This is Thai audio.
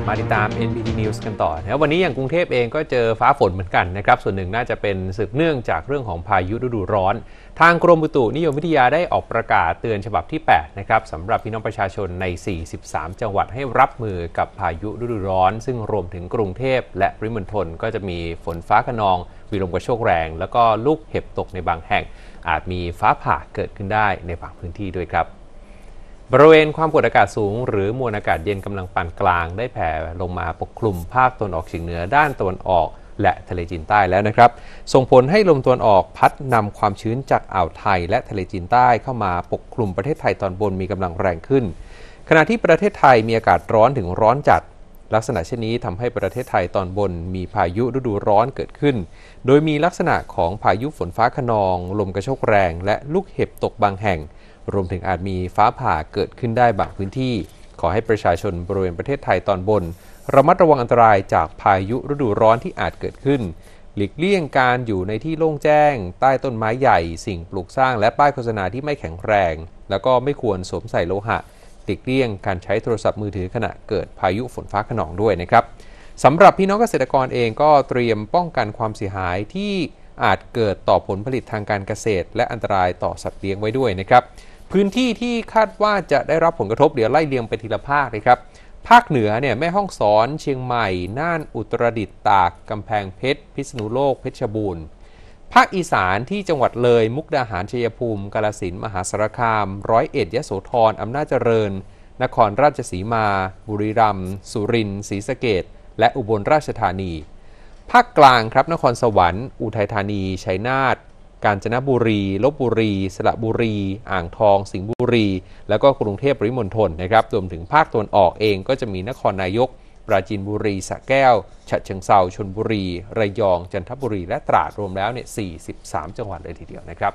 บมาติดตาม n b t News กันต่อนะครับวันนี้อย่างกรุงเทพเองก็เจอฟ้าฝนเหมือนกันนะครับ ส่วนหนึ่งน่าจะเป็นสืบเนื่องจากเรื่องของพายุฤดูร้อน ทางกรมอุตุนิยมวิทยาได้ออกประกาศเตือนฉบับที่ 8 นะครับ สำหรับพี่น้องประชาชนใน 43 จังหวัดให้รับมือกับพายุฤดูร้อน ซึ่งรวมถึงกรุงเทพและปริมณฑลก็จะมีฝนฟ้าขนองมีลมกระโชกแรง แล้วก็ลูกเห็บตกในบางแห่ง อาจมีฟ้าผ่าเกิดขึ้นได้ในบางพื้นที่ด้วยครับบริเวณความกดอากาศสูงหรือมวลอากาศเย็นกำลังปานกลาง ได้แผ่ลงมาปกคลุมภาคตะวันออกเฉียงเหนือด้านตะวันออกและทะเลจีนใต้แล้วนะครับ ส่งผลให้ลมตะวันออกพัดนำความชื้นจากอ่าวไทยและทะเลจีนใต้ เข้ามาปกคลุมประเทศไทยตอนบนมีกำลังแรงขึ้น ขณะที่ประเทศไทยมีอากาศร้อนถึงร้อนจัด ลักษณะเช่นนี้ทำให้ประเทศไทยตอนบนมีพายุฤดูร้อนเกิดขึ้น โดยมีลักษณะของพายุฝนฟ้าขนอง ลมกระโชกแรง และลูกเห็บตกบางแห่งรวมถึงอาจมีฟ้าผ่าเกิดขึ้นได้บางพื้นที่ ขอให้ประชาชนบริเวณประเทศไทยตอนบน ระมัดระวังอันตรายจากพายุฤดูร้อนที่อาจเกิดขึ้น หลีกเลี่ยงการอยู่ในที่โล่งแจ้ง ใต้ต้นไม้ใหญ่ สิ่งปลูกสร้าง และป้ายโฆษณาที่ไม่แข็งแรง แล้วก็ไม่ควรสวมใส่โลหะหลีกเลี่ยงการใช้โทรศัพท์มือถือขณะเกิดพายุฝนฟ้าขนองด้วยนะครับสำหรับพี่น้องเกษตรกรเองก็เตรียมป้องกันความเสียหายที่อาจเกิดต่อผลผลิตทางการเกษตร และอันตรายต่อสัตว์เลี้ยงไว้ด้วยนะครับพื้นที่ที่คาดว่าจะได้รับผลกระทบเดี๋ยวไล่เรียงไปทีละภาคเลยครับ ภาคเหนือเนี่ยแม่ห้องสอนเชียงใหม่ น่านอุตรดิตถ์ตาก กำแพงเพชร พิษณุโลกเพชรบูรณ์ ภาคอีสานที่จังหวัดเลยมุกดาหารชัยภูมิ กาลสิน มหาสารคาม ร้อยเอ็ดยโสธรอำนาจเจริญ นครราชสีมา บุรีรัมย์สุรินทร์ศรีสะเกดและอุบลราชธานี ภาคกลางครับนครสวรรค์อุทัยธานีชัยนาทกาญจนบุรีลบบุรี สระบุรี อ่างทอง สิงห์บุรี แล้วก็กรุงเทพปริมณฑลนะครับรวมถึงภาคตะวันออกเองก็จะมีนครนายก ปราจีนบุรีสระแก้วฉะเชิงเซาชนบุรี ระยองจันทบุรีและตราด รวมแล้วเนี่ย 43 จังหวัดเลยทีเดียวนะครับ